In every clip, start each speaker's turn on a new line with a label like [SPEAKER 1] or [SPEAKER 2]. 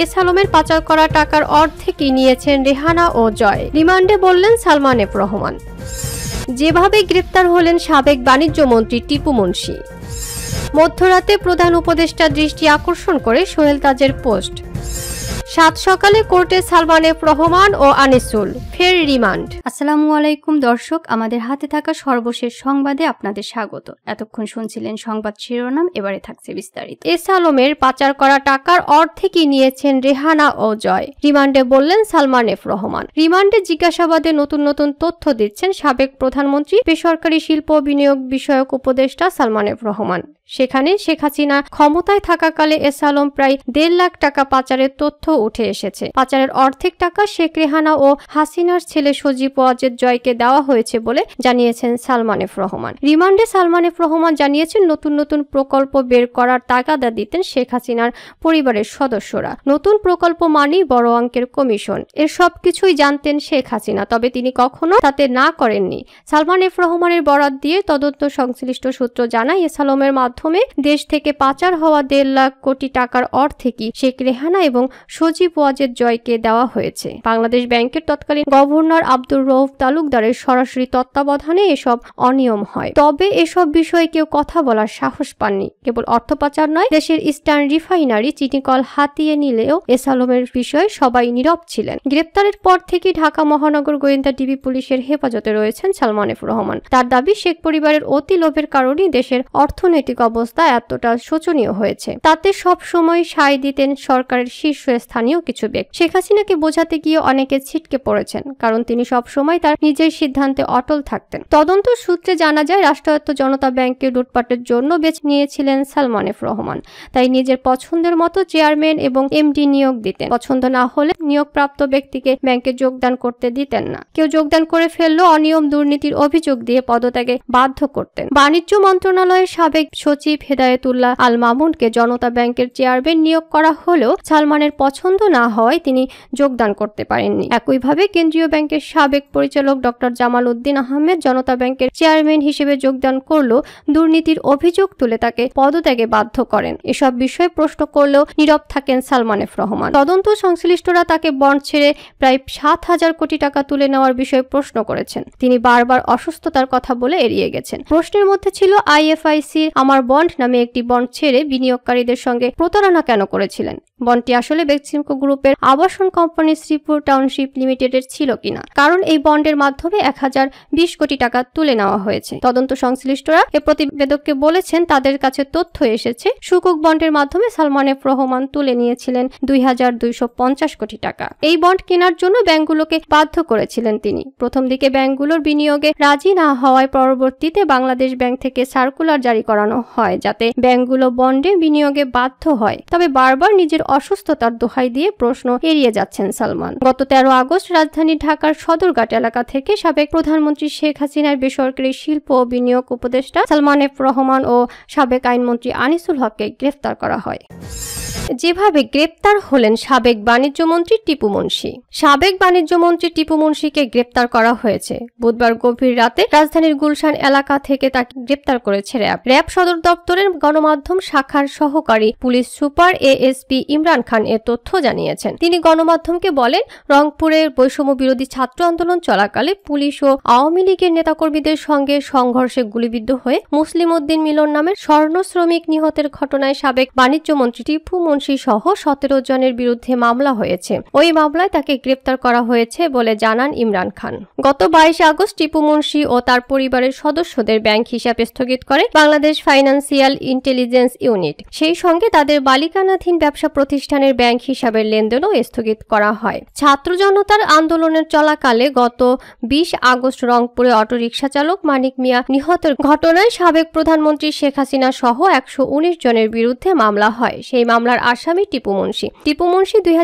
[SPEAKER 1] এ সালমের পাচার করা টাকার অর্ধেকই নিয়েছেন রেহানা ও জয় রিমান্ডে বললেন সালমান এফ রহমান যেভাবে গ্রেপ্তার হলেন সাবেক বাণিজ্য মন্ত্রী টিপু মুন্সি মধ্যরাতে প্রধান উপদেষ্টা দৃষ্টি আকর্ষণ করে সোহেল তাজের পোস্ট সাত সকালে কোর্টে সালমানের রহমান ও আনিসুল ফের রিমান্ড আসসালামু আলাইকুম দর্শক আমাদের হাতে থাকা সর্বশেষ সংবাদে আপনাদের স্বাগত এতক্ষণ শুনছিলেন সংবাদ শিরোনাম এবারে থাকছে বিস্তারিত এস আলমের পাচার করা টাকার অর্ধেকই নিয়েছেন রেহানা ও জয় রিমান্ডে বললেন সালমান এফ রহমান রিমান্ডে জিজ্ঞাসাবাদে নতুন নতুন তথ্য দিচ্ছেন সাবেক প্রধানমন্ত্রী বেসরকারি শিল্প বিনিয়োগ বিষয়ক উপদেষ্টা সালমান এফ রহমান সেখানে শেখ হাসিনা ক্ষমতায় থাকাকালে এস আলম প্রায় দেড় লাখ টাকা পাচারের তথ্য উঠে এসেছে পাচারের অর্ধেক টাকা শেখ রেহানা ও হাসিনার ছেলে সজীব ওয়াজেদ জয়কে দেওয়া হয়েছে বলে জানিয়েছেন সালমান এফ রহমান রিমান্ডে সালমান এফ রহমান জানিয়েছেন নতুন নতুন প্রকল্প বের করার তাগাদা দিতেন শেখ হাসিনার পরিবারের সদস্যরা নতুন প্রকল্প মানেই বড় অঙ্কের কমিশন এর সবকিছুই জানতেন শেখ হাসিনা তবে তিনি কখনো তাতে না করেননি সালমান এফ রহমানের বরাদ দিয়ে তদন্ত সংশ্লিষ্ট সূত্র জানায় এসালমের মাধ্যমে দেশ থেকে পাচার হওয়া দেড় লাখ কোটি টাকার অর্থে কি শেখ রেহানা এবং সজীব সচিব ওয়াজেদ জয়কে দেওয়া হয়েছে বাংলাদেশ ব্যাংকের তৎকালীন গভর্নর আব্দুর রৌফ তালুকদারের সরাসরি তত্ত্বাবধানে এসব অনিয়ম হয় তবে এসব বিষয়ে কেউ কথা বলার সাহস পাননি কেবল অর্থ পাচার নয় দেশের ইস্টার্ন রিফাইনারি চিনিকল হাতিয়ে নিলেও এসালমের বিষয়ে সবাই নীরব ছিলেন গ্রেপ্তারের পর থেকে ঢাকা মহানগর গোয়েন্দা ডিবি পুলিশের হেফাজতে রয়েছেন সালমানেফুর রহমান তার দাবি শেখ পরিবারের অতি লোভের কারণে দেশের অর্থনৈতিক অবস্থা এতটা শোচনীয় হয়েছে তাতে সব সময় সায় দিতেন সরকারের শীর্ষস্থানীয় স্থানীয় কিছু ব্যক্তি শেখ হাসিনাকে বোঝাতে গিয়ে অনেকে ছিটকে পড়েছেন কারণ তিনি সব সময় তার নিজের সিদ্ধান্তে অটল থাকতেন তদন্ত সূত্রে জানা যায় রাষ্ট্রায়ত্ত জনতা ব্যাংকে লুটপাটের জন্য বেছে নিয়েছিলেন সালমান এফ রহমান তাই নিজের পছন্দের মতো চেয়ারম্যান এবং এমডি নিয়োগ দিতেন পছন্দ না হলে নিয়োগপ্রাপ্ত ব্যক্তিকে ব্যাংকে যোগদান করতে দিতেন না কেউ যোগদান করে ফেললো অনিয়ম দুর্নীতির অভিযোগ দিয়ে পদত্যাগে বাধ্য করতেন বাণিজ্য মন্ত্রণালয়ের সাবেক সচিব হেদায়তুল্লাহ আল মামুনকে জনতা ব্যাংকের চেয়ারম্যান নিয়োগ করা হলেও সালমানের পছন্দ পছন্দ না হয় তিনি যোগদান করতে পারেননি একইভাবে কেন্দ্রীয় ব্যাংকের সাবেক পরিচালক ডক্টর জামাল উদ্দিন আহমেদ জনতা ব্যাংকের চেয়ারম্যান হিসেবে যোগদান করলো দুর্নীতির অভিযোগ তুলে তাকে পদত্যাগে বাধ্য করেন এসব বিষয়ে প্রশ্ন করলেও নীরব থাকেন সালমান এফ রহমান তদন্ত সংশ্লিষ্টরা তাকে বন্ড ছেড়ে প্রায় সাত হাজার কোটি টাকা তুলে নেওয়ার বিষয়ে প্রশ্ন করেছেন তিনি বারবার অসুস্থতার কথা বলে এড়িয়ে গেছেন প্রশ্নের মধ্যে ছিল আইএফআইসি আমার বন্ড নামে একটি বন্ড ছেড়ে বিনিয়োগকারীদের সঙ্গে প্রতারণা কেন করেছিলেন বন্ডটি আসলে ব্যক্তি সিমকো গ্রুপের আবাসন কোম্পানি শ্রীপুর টাউনশিপ লিমিটেডের ছিল কিনা কারণ এই বন্ডের মাধ্যমে এক হাজার বিশ কোটি টাকা তুলে নেওয়া হয়েছে তদন্ত সংশ্লিষ্টরা এ প্রতিবেদককে বলেছেন তাদের কাছে তথ্য এসেছে সুকুক বন্ডের মাধ্যমে সালমান এফ রহমান তুলে নিয়েছিলেন দুই হাজার দুইশো পঞ্চাশ কোটি টাকা এই বন্ড কেনার জন্য ব্যাংকগুলোকে বাধ্য করেছিলেন তিনি প্রথম দিকে ব্যাংকগুলোর বিনিয়োগে রাজি না হওয়ায় পরবর্তীতে বাংলাদেশ ব্যাংক থেকে সার্কুলার জারি করানো হয় যাতে ব্যাংকগুলো বন্ডে বিনিয়োগে বাধ্য হয় তবে বারবার নিজের অসুস্থতার দোহাই ধাক্কাই দিয়ে প্রশ্ন এড়িয়ে যাচ্ছেন সালমান গত তেরো আগস্ট রাজধানী ঢাকার সদরঘাট এলাকা থেকে সাবেক প্রধানমন্ত্রী শেখ হাসিনার বেসরকারি শিল্প ও বিনিয়োগ উপদেষ্টা সালমান এফ রহমান ও সাবেক আইনমন্ত্রী আনিসুল হককে গ্রেফতার করা হয় যেভাবে গ্রেপ্তার হলেন সাবেক বাণিজ্যমন্ত্রী টিপু মুন্সি সাবেক বাণিজ্যমন্ত্রী টিপু মুন্সিকে গ্রেপ্তার করা হয়েছে বুধবার গভীর রাতে রাজধানীর গুলশান এলাকা থেকে তাকে গ্রেপ্তার করেছে র্যাব র্যাব সদর দপ্তরের গণমাধ্যম শাখার সহকারী police super ASP Imran Khan এ তথ্য জানিয়েছেন তিনি গণমাধ্যমকে বলেন রংপুরের বৈষম্য বিরোধী ছাত্র আন্দোলন চলাকালে পুলিশ ও আওয়ামী লীগের নেতাকর্মীদের সঙ্গে সংঘর্ষে গুলিবিদ্ধ হয়ে মুসলিম উদ্দিন মিলন নামের স্বর্ণ শ্রমিক নিহতের ঘটনায় সাবেক বাণিজ্যমন্ত্রী টিপু মুন্সী সহ সতেরো জনের বিরুদ্ধে মামলা হয়েছে ওই মামলায় তাকে গ্রেপ্তার করা হয়েছে বলে জানান ইমরান খান গত বাইশে আগস্ট টিপু মুন্সি ও তার পরিবারের সদস্যদের ব্যাংক হিসাব স্থগিত করে বাংলাদেশ ফাইন্যান্সিয়াল ইন্টেলিজেন্স ইউনিট সেই সঙ্গে তাদের বালিকানাধীন ব্যবসা প্রতিষ্ঠানের ব্যাংক হিসাবের লেনদেনও স্থগিত করা হয় ছাত্র জনতার আন্দোলনের চলাকালে গত বিশ আগস্ট রংপুরে অটোরিকশা চালক মানিক মিয়া নিহতের ঘটনায় সাবেক প্রধানমন্ত্রী শেখ হাসিনা সহ একশো জনের বিরুদ্ধে মামলা হয় সেই মামলার আসামি টিপু মুন্সী টিপু মুন্সী দুই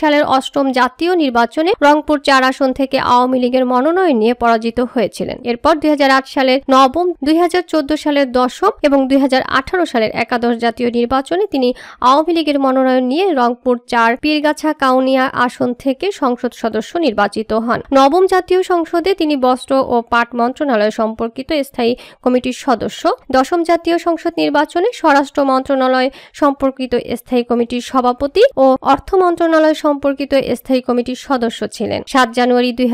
[SPEAKER 1] সালের অষ্টম জাতীয় নির্বাচনে রংপুর চার আসন থেকে আওয়ামী লীগের মনোনয়ন নিয়ে পরাজিত হয়েছিলেন এরপর দুই সালের নবম দুই সালের দশম এবং দুই সালের একাদশ জাতীয় নির্বাচনে তিনি আওয়ামী লীগের মনোনয়ন নিয়ে রংপুর চার পীরগাছা কাউনিয়া আসন থেকে সংসদ সদস্য নির্বাচিত হন নবম জাতীয় সংসদে তিনি বস্ত্র ও পাট মন্ত্রণালয় সম্পর্কিত স্থায়ী কমিটির সদস্য দশম জাতীয় সংসদ নির্বাচনে স্বরাষ্ট্র মন্ত্রণালয় সম্পর্কিত স্থায়ী কমিটির সভাপতি ও অর্থ মন্ত্রণালয় সম্পর্কিত স্থায়ী কমিটির সদস্য ছিলেন সাত জানুয়ারি দুই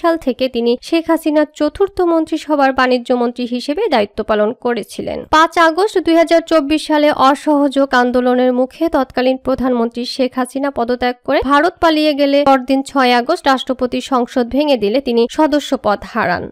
[SPEAKER 1] সাল থেকে তিনি শেখ হাসিনার চতুর্থ মন্ত্রিসভার বাণিজ্য মন্ত্রী হিসেবে দায়িত্ব পালন করেছিলেন পাঁচ আগস্ট দুই সালে অসহযোগ আন্দোলনের মুখে তৎকালীন প্রধানমন্ত্রী শেখ হাসিনা পদত্যাগ করে ভারত পালিয়ে গেলে পরদিন ছয় আগস্ট রাষ্ট্রপতি সংসদ ভেঙে দিলে তিনি সদস্য পদ হারান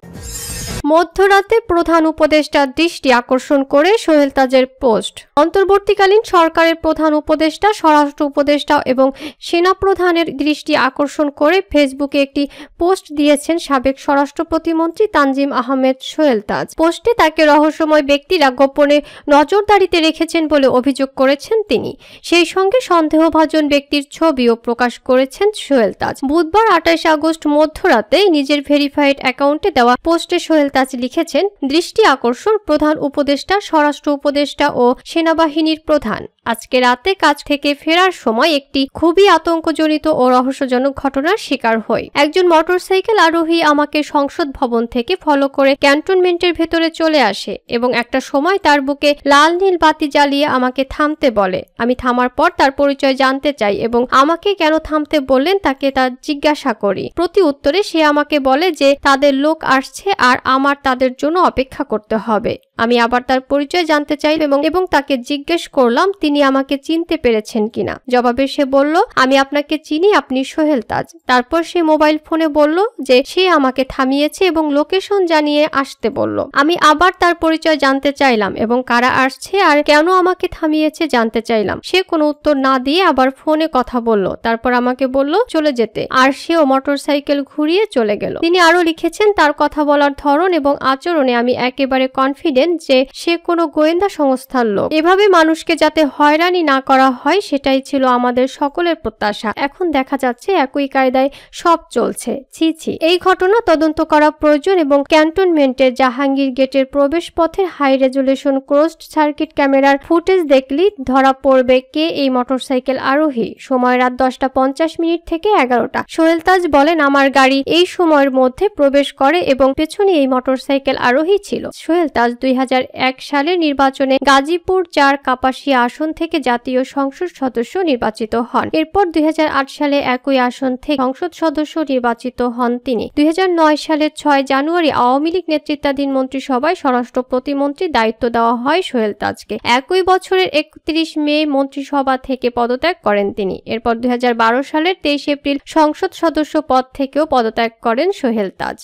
[SPEAKER 1] মধ্যরাতে প্রধান উপদেষ্টার দৃষ্টি আকর্ষণ করে সোহেল তাজের পোস্ট অন্তর্বর্তীকালীন সরকারের প্রধান উপদেষ্টা স্বরাষ্ট্র উপদেষ্টা এবং সেনা প্রধানের দৃষ্টি আকর্ষণ করে ফেসবুকে একটি পোস্ট দিয়েছেন সাবেক স্বরাষ্ট্র প্রতিমন্ত্রী তানজিম আহমেদ সোহেল তাজ পোস্টে তাকে রহস্যময় ব্যক্তিরা গোপনে নজরদারিতে রেখেছেন বলে অভিযোগ করেছেন তিনি সেই সঙ্গে সন্দেহভাজন ব্যক্তির ছবিও প্রকাশ করেছেন সোহেল তাজ বুধবার আঠাশ আগস্ট মধ্যরাতে নিজের ভেরিফাইড অ্যাকাউন্টে দেওয়া পোস্টে সোহেল তাজ লিখেছেন দৃষ্টি আকর্ষণ প্রধান উপদেষ্টা স্বরাষ্ট্র উপদেষ্টা ও সেনাবাহিনীর প্রধান আজকে রাতে কাজ থেকে ফেরার সময় একটি খুবই আতঙ্কজনিত ও রহস্যজনক ঘটনার শিকার হই একজন মোটরসাইকেল আরোহী আমাকে সংসদ ভবন থেকে ফলো করে ক্যান্টনমেন্টের ভেতরে চলে আসে এবং একটা সময় তার বুকে লাল নীল বাতি জ্বালিয়ে আমাকে থামতে বলে আমি থামার পর তার পরিচয় জানতে চাই এবং আমাকে কেন থামতে বললেন তাকে তার জিজ্ঞাসা করি প্রতি উত্তরে সে আমাকে বলে যে তাদের লোক আসছে আর আমার আর তাদের জন্য অপেক্ষা করতে হবে আমি আবার তার পরিচয় জানতে চাইলাম এবং তাকে জিজ্ঞেস করলাম তিনি আমাকে চিনতে পেরেছেন কিনা জবাবে সে বলল আমি আপনাকে চিনি আপনি সোহেল তাজ তারপর সে মোবাইল ফোনে বলল যে সে আমাকে থামিয়েছে এবং লোকেশন জানিয়ে আসতে বলল আমি আবার তার পরিচয় জানতে চাইলাম এবং কারা আসছে আর কেন আমাকে থামিয়েছে জানতে চাইলাম সে কোনো উত্তর না দিয়ে আবার ফোনে কথা বলল তারপর আমাকে বলল চলে যেতে আর সেও সাইকেল ঘুরিয়ে চলে গেল তিনি আরো লিখেছেন তার কথা বলার ধরন এবং আচরণে আমি একেবারে কনফিডেন্ট যে সে কোনো গোয়েন্দা সংস্থার লোক এভাবে মানুষকে যাতে হয়রানি না করা হয় সেটাই ছিল আমাদের সকলের প্রত্যাশা এখন দেখা যাচ্ছে একই কায়দায় সব চলছে ছি ছি এই ঘটনা তদন্ত করা প্রয়োজন এবং ক্যান্টনমেন্টের জাহাঙ্গীর গেটের প্রবেশ পথের হাই রেজুলেশন ক্লোজড সার্কিট ক্যামেরার ফুটেজ দেখলি ধরা পড়বে কে এই মোটরসাইকেল আরোহী সময় রাত দশটা পঞ্চাশ মিনিট থেকে এগারোটা সোহেল তাজ বলেন আমার গাড়ি এই সময়ের মধ্যে প্রবেশ করে এবং পেছনে এই মোটরসাইকেল আরোহী ছিল সোহেল তাজ দুই দুই সালের নির্বাচনে গাজীপুর চার কাপাসিয়া আসন থেকে জাতীয় সংসদ সদস্য নির্বাচিত হন এরপর দুই সালে একই আসন থেকে সংসদ সদস্য নির্বাচিত হন তিনি দুই সালের ছয় জানুয়ারি আওয়ামী লীগ নেতৃত্বাধীন মন্ত্রিসভায় স্বরাষ্ট্র প্রতিমন্ত্রী দায়িত্ব দেওয়া হয় সোহেল তাজকে একই বছরের একত্রিশ মে মন্ত্রিসভা থেকে পদত্যাগ করেন তিনি এরপর দুই সালের তেইশ এপ্রিল সংসদ সদস্য পদ থেকেও পদত্যাগ করেন সোহেল তাজ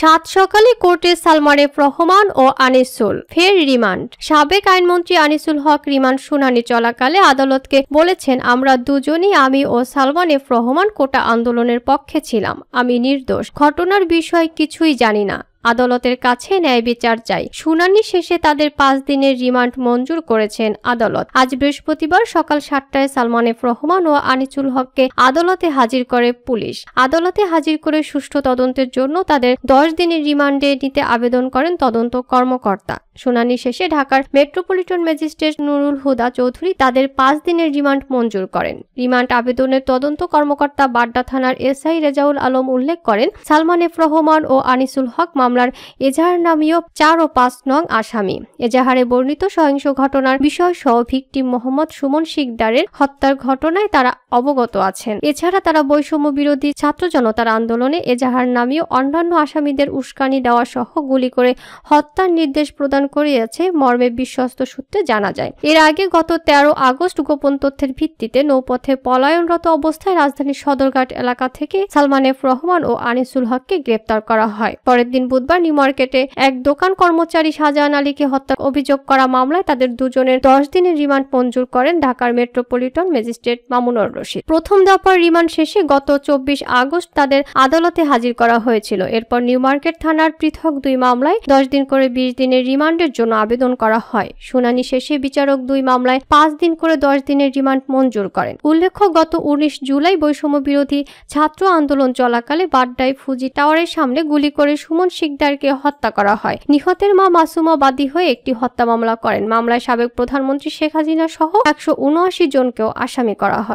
[SPEAKER 1] সাত সকালে কোর্টে সালমানে প্রহমান ও আনিসুল ফের রিমান্ড সাবেক আইনমন্ত্রী আনিসুল হক রিমান্ড শুনানি চলাকালে আদালতকে বলেছেন আমরা দুজনই আমি ও সালমান এফ রহমান কোটা আন্দোলনের পক্ষে ছিলাম আমি নির্দোষ ঘটনার বিষয়ে কিছুই জানি না আদালতের কাছে ন্যায় বিচার চায় শুনানি শেষে তাদের পাঁচ দিনের রিমান্ড মঞ্জুর করেছেন আদালত আজ বৃহস্পতিবার সকাল সাতটায় সালমান এফ রহমান ও আনিচুল হককে আদালতে হাজির করে পুলিশ আদালতে হাজির করে সুষ্ঠু তদন্তের জন্য তাদের দশ দিনের রিমান্ডে নিতে আবেদন করেন তদন্ত কর্মকর্তা শুনানি শেষে ঢাকার মেট্রোপলিটন ম্যাজিস্ট্রেট নুরুল হুদা চৌধুরী তাদের পাঁচ দিনের রিমান্ড মঞ্জুর করেন রিমান্ড আবেদনের তদন্ত কর্মকর্তা বাড্ডা থানার এসআই রেজাউল আলম উল্লেখ করেন সালমান এফ রহমান ও আনিসুল হক মামলা মামলার এজাহার নামীয় চার ও পাঁচ নং আসামি এজাহারে বর্ণিত সহিংস ঘটনার বিষয় সহ ভিকটিম মোহাম্মদ সুমন শিকদারের হত্যার ঘটনায় তারা অবগত আছেন এছাড়া তারা বৈষম্য বিরোধী ছাত্র জনতার আন্দোলনে এজাহার নামীয় অন্যান্য আসামিদের উস্কানি দেওয়া সহ গুলি করে হত্যার নির্দেশ প্রদান করিয়াছে মর্মে বিশ্বস্ত সূত্রে জানা যায় এর আগে গত তেরো আগস্ট গোপন তথ্যের ভিত্তিতে নৌপথে পলায়নরত অবস্থায় রাজধানীর সদরঘাট এলাকা থেকে সালমান এফ রহমান ও আনিসুল হককে গ্রেপ্তার করা হয় পরের দিন বুধ বুধবার নিউ মার্কেটে এক দোকান কর্মচারী শাহজাহান আলীকে হত্যার অভিযোগ করা মামলায় তাদের দুজনের দশ দিনের রিমান্ড মঞ্জুর করেন ঢাকার মেট্রোপলিটন ম্যাজিস্ট্রেট মামুনুর রশিদ প্রথম দফার রিমান্ড শেষে গত চব্বিশ আগস্ট তাদের আদালতে হাজির করা হয়েছিল এরপর নিউ মার্কেট থানার পৃথক দুই মামলায় দশ দিন করে বিশ দিনের রিমান্ডের জন্য আবেদন করা হয় শুনানি শেষে বিচারক দুই মামলায় পাঁচ দিন করে দশ দিনের রিমান্ড মঞ্জুর করেন উল্লেখ্য গত উনিশ জুলাই বৈষম্য বিরোধী ছাত্র আন্দোলন চলাকালে বাড্ডায় ফুজি টাওয়ারের সামনে গুলি করে সুমন শিখ সিকদারকে হত্যা করা হয় নিহতের মা মাসুমা বাদী হয়ে একটি হত্যা মামলা করেন মামলায় সাবেক প্রধানমন্ত্রী শেখ হাসিনা সহ একশো জনকেও আসামি করা হয়